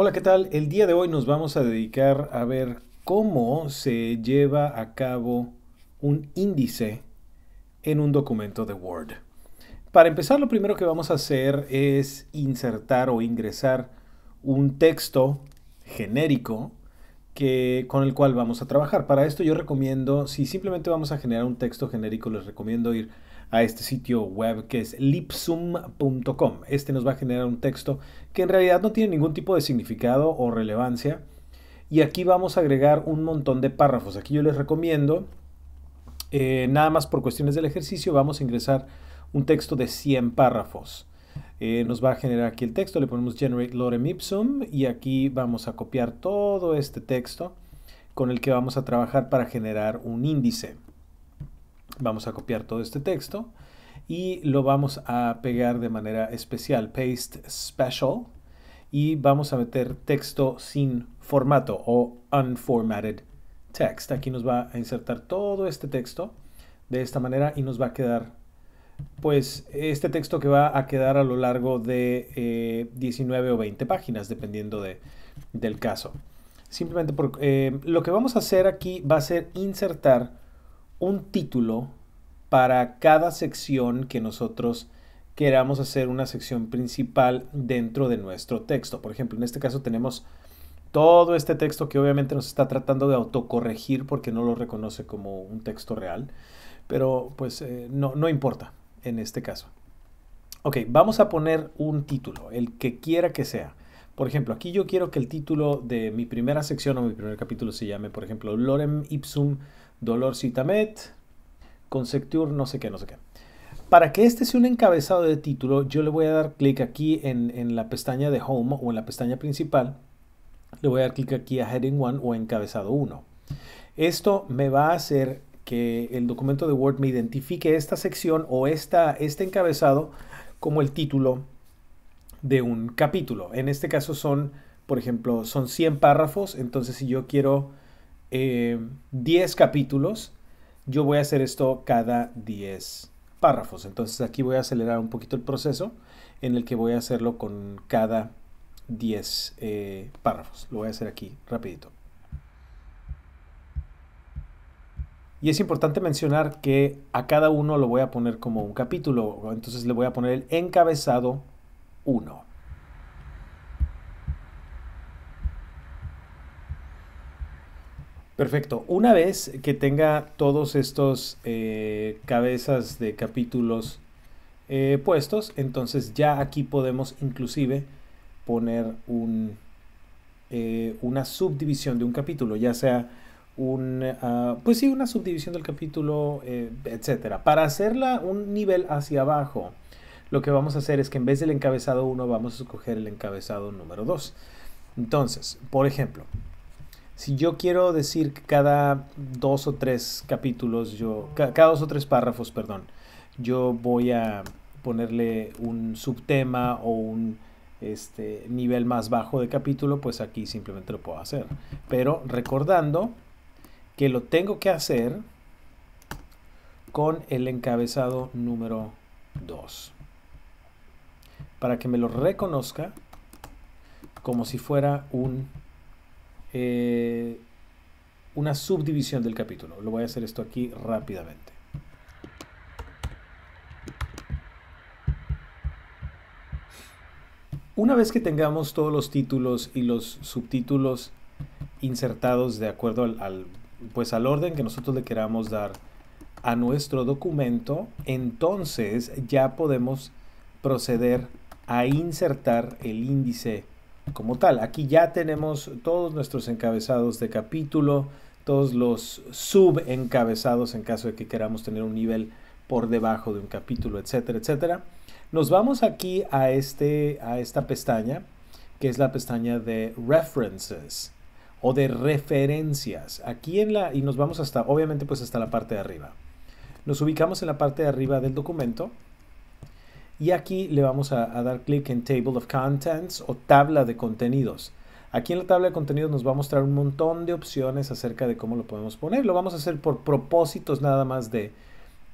Hola, ¿qué tal? El día de hoy nos vamos a dedicar a ver cómo se lleva a cabo un índice en un documento de Word. Para empezar, lo primero que vamos a hacer es insertar o ingresar un texto genérico que, con el cual vamos a trabajar. Para esto yo recomiendo, si simplemente vamos a generar un texto genérico, les recomiendo ir a este sitio web que es lipsum.com. Este nos va a generar un texto que en realidad no tiene ningún tipo de significado o relevancia. Y aquí vamos a agregar un montón de párrafos. Aquí yo les recomiendo, eh, nada más por cuestiones del ejercicio, vamos a ingresar un texto de 100 párrafos. Eh, nos va a generar aquí el texto, le ponemos generate lorem ipsum y aquí vamos a copiar todo este texto con el que vamos a trabajar para generar un índice. Vamos a copiar todo este texto y lo vamos a pegar de manera especial, paste special, y vamos a meter texto sin formato o unformatted text. Aquí nos va a insertar todo este texto de esta manera y nos va a quedar pues este texto que va a quedar a lo largo de 19 eh, o 20 páginas dependiendo de, del caso. Simplemente porque eh, lo que vamos a hacer aquí va a ser insertar un título para cada sección que nosotros queramos hacer una sección principal dentro de nuestro texto. Por ejemplo, en este caso tenemos todo este texto que obviamente nos está tratando de autocorregir porque no lo reconoce como un texto real, pero pues eh, no, no importa en este caso. Ok, vamos a poner un título, el que quiera que sea. Por ejemplo, aquí yo quiero que el título de mi primera sección o mi primer capítulo se llame, por ejemplo, Lorem Ipsum dolor citamet, Concepture, no sé qué, no sé qué. Para que este sea un encabezado de título, yo le voy a dar clic aquí en, la pestaña de Home o en la pestaña principal. Le voy a dar clic aquí a Heading 1 o encabezado 1. Esto me va a hacer que el documento de Word me identifique esta sección o esta, este encabezado como el título de un capítulo. En este caso son, por ejemplo, son 100 párrafos. Entonces, si yo quiero 10 em, capítulos, yo voy a hacer esto cada 10 párrafos. Entonces aquí voy a acelerar un poquito el proceso en el que voy a hacerlo con cada 10 eh, párrafos. Lo voy a hacer aquí rapidito. Y es importante mencionar que a cada uno lo voy a poner como un capítulo, entonces le voy a poner el encabezado 1. Perfecto. Una vez que tenga todos estos eh, cabezas de capítulos eh, puestos, entonces ya aquí podemos inclusive poner un, eh, una subdivisión de un capítulo, ya sea un, ah, pues sí, una subdivisión del capítulo, etcétera. Para hacerla un nivel hacia abajo, lo que vamos a hacer es que en vez del encabezado 1 vamos a escoger el encabezado número 2. Entonces, por ejemplo, si yo quiero decir que cada dos o tres capítulos, yo, cada dos o tres párrafos, perdón, yo voy a ponerle un subtema o un este, nivel más bajo de capítulo, pues aquí simplemente lo puedo hacer. Pero recordando que lo tengo que hacer con el encabezado número 2. Para que me lo reconozca como si fuera un eh, una subdivisión del capítulo. Lo voy a hacer esto aquí rápidamente. Una vez que tengamos todos los títulos y los subtítulos insertados de acuerdo al, al, pues al orden que nosotros le queramos dar a nuestro documento, entonces ya podemos proceder a insertar el índice como tal. Aquí ya tenemos todos nuestros encabezados de capítulo, todos los subencabezados en caso de que queramos tener un nivel por debajo de un capítulo, etcétera, etcétera. Nos vamos aquí a, este, a esta pestaña, que es la pestaña de References o de referencias. Aquí en la, y nos vamos hasta, obviamente, pues hasta la parte de arriba. Nos ubicamos en la parte de arriba del documento y aquí le vamos a, dar clic en Table of Contents o tabla de contenidos. Aquí en la tabla de contenidos nos va a mostrar un montón de opciones acerca de cómo lo podemos poner. Lo vamos a hacer por propósitos nada más de,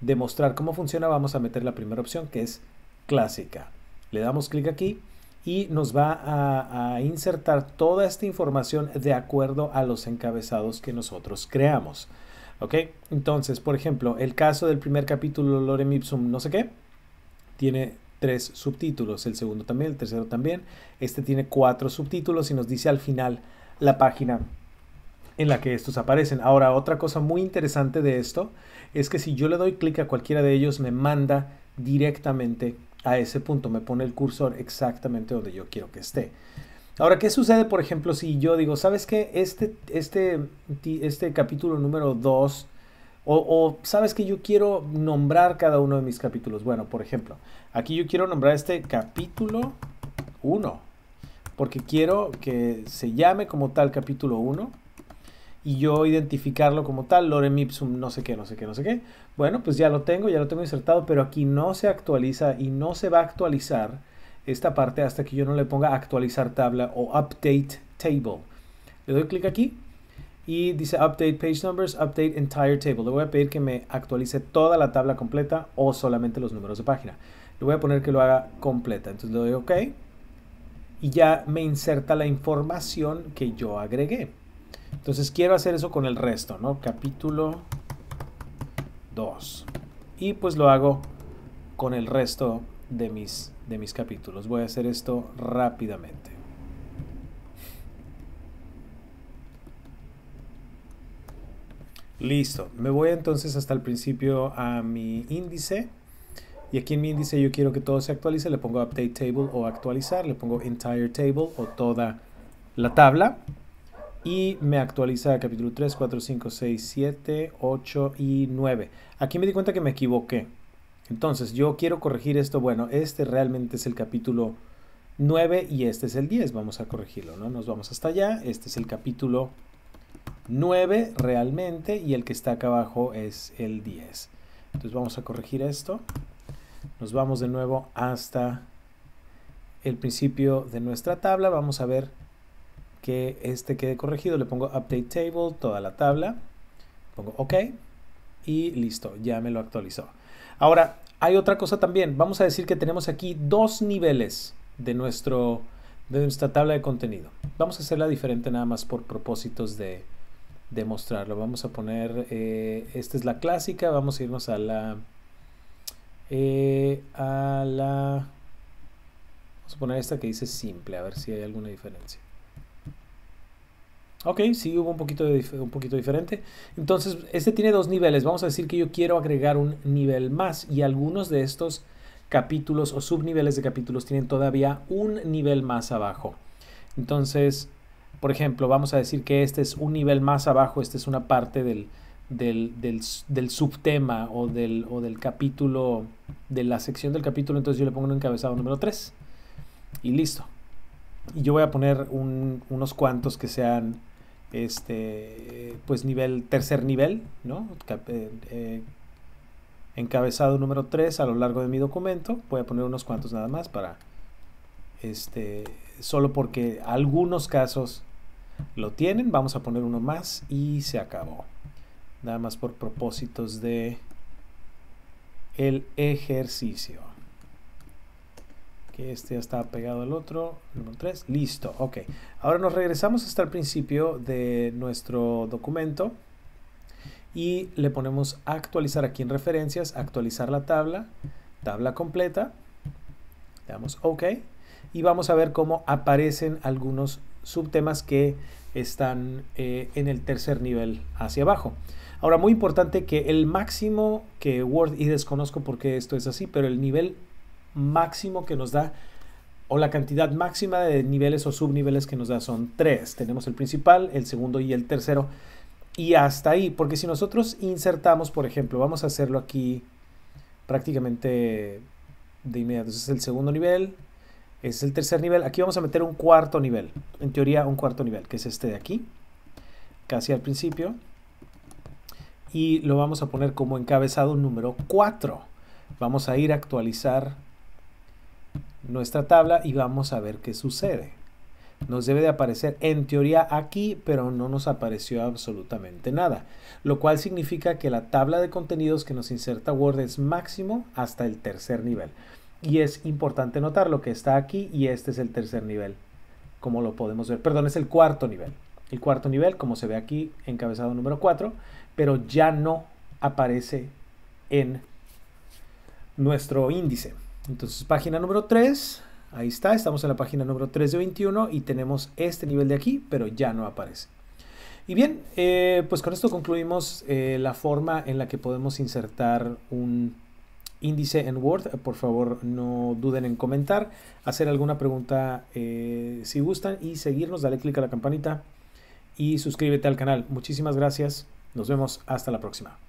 demostrar cómo funciona. Vamos a meter la primera opción que es clásica. Le damos clic aquí y nos va a, a insertar toda esta información de acuerdo a los encabezados que nosotros creamos. ¿Ok? Entonces, por ejemplo, el caso del primer capítulo Lorem Ipsum no sé qué tiene tres subtítulos, el segundo también, el tercero también. Este tiene cuatro subtítulos y nos dice al final la página en la que estos aparecen. Ahora, otra cosa muy interesante de esto es que si yo le doy clic a cualquiera de ellos, me manda directamente a ese punto, me pone el cursor exactamente donde yo quiero que esté. Ahora, ¿qué sucede, por ejemplo, si yo digo, ¿sabes qué? Este, este, este capítulo número 2 o, sabes que yo quiero nombrar cada uno de mis capítulos. Bueno, por ejemplo, aquí yo quiero nombrar este capítulo 1. Porque quiero que se llame como tal capítulo 1. Y yo identificarlo como tal, lorem ipsum, no sé qué, no sé qué, no sé qué. Bueno, pues ya lo tengo, ya lo tengo insertado, pero aquí no se actualiza y no se va a actualizar esta parte hasta que yo no le ponga actualizar tabla o update table. Le doy clic aquí y dice update page numbers, update entire table. Le voy a pedir que me actualice toda la tabla completa o solamente los números de página. Le voy a poner que lo haga completa. Entonces le doy OK y ya me inserta la información que yo agregué. Entonces quiero hacer eso con el resto, ¿no? Capítulo 2. Y pues lo hago con el resto de mis, de mis capítulos. Voy a hacer esto rápidamente. Listo. Me voy entonces hasta el principio a mi índice. Y aquí en mi índice yo quiero que todo se actualice. Le pongo update table o actualizar. Le pongo entire table o toda la tabla. Y me actualiza capítulo 3, 4, 5, 6, 7, 8 y 9. Aquí me di cuenta que me equivoqué. Entonces yo quiero corregir esto. Bueno, este realmente es el capítulo 9 y este es el 10. Vamos a corregirlo, ¿no? Nos vamos hasta allá. Este es el capítulo 9 realmente y el que está acá abajo es el 10. Entonces vamos a corregir esto. Nos vamos de nuevo hasta el principio de nuestra tabla. Vamos a ver que este quede corregido. Le pongo update table, toda la tabla. Pongo OK y listo, ya me lo actualizó. Ahora, hay otra cosa también. Vamos a decir que tenemos aquí dos niveles de, nuestro, de nuestra tabla de contenido. Vamos a hacerla diferente nada más por propósitos de, demostrarlo. Vamos a poner, eh, esta es la clásica, vamos a irnos a la, eh, a la, vamos a poner esta que dice simple, a ver si hay alguna diferencia. Ok, sí hubo un poquito, de, un poquito diferente. Entonces, este tiene dos niveles. Vamos a decir que yo quiero agregar un nivel más y algunos de estos capítulos o subniveles de capítulos tienen todavía un nivel más abajo. Entonces, por ejemplo, vamos a decir que este es un nivel más abajo, esta es una parte del, del, subtema o del, capítulo, de la sección del capítulo, entonces yo le pongo un encabezado número 3 y listo. Y yo voy a poner unos cuantos que sean este pues nivel tercer nivel eh, eh, encabezado número 3 a lo largo de mi documento voy a poner unos cuantos nada más para este solo porque algunos casos lo tienen, vamos a poner uno más y se acabó. Nada más por propósitos de el ejercicio. Que este ya está pegado al otro, número 3. Listo, ok. Ahora nos regresamos hasta el principio de nuestro documento y le ponemos actualizar aquí en referencias, actualizar la tabla, tabla completa, le damos OK y vamos a ver cómo aparecen algunos subtemas que están eh, en el tercer nivel hacia abajo. Ahora, muy importante que el máximo que Word, y desconozco por qué esto es así, pero el nivel máximo que nos da o la cantidad máxima de niveles o subniveles que nos da son tres. Tenemos el principal, el segundo y el tercero. Y hasta ahí, porque si nosotros insertamos, por ejemplo, vamos a hacerlo aquí prácticamente de inmediato. es el segundo nivel, es el tercer nivel. Aquí vamos a meter un cuarto nivel. En teoría un cuarto nivel, que es este de aquí. Casi al principio. Y lo vamos a poner como encabezado número 4. Vamos a ir a actualizar nuestra tabla y vamos a ver qué sucede. Nos debe de aparecer en teoría aquí, pero no nos apareció absolutamente nada. Lo cual significa que la tabla de contenidos que nos inserta Word es máximo hasta el tercer nivel. Y es importante notar lo que está aquí y este es el tercer nivel, como lo podemos ver. Perdón, es el cuarto nivel. El cuarto nivel, como se ve aquí, encabezado número 4, pero ya no aparece en nuestro índice. Entonces, página número 3, ahí está, estamos en la página número 3 de 21 y tenemos este nivel de aquí, pero ya no aparece. Y bien, eh, pues con esto concluimos eh, la forma en la que podemos insertar un índice en Word, por favor no duden en comentar, hacer alguna pregunta eh, si gustan y seguirnos, dale clic a la campanita y suscríbete al canal. Muchísimas gracias, nos vemos hasta la próxima.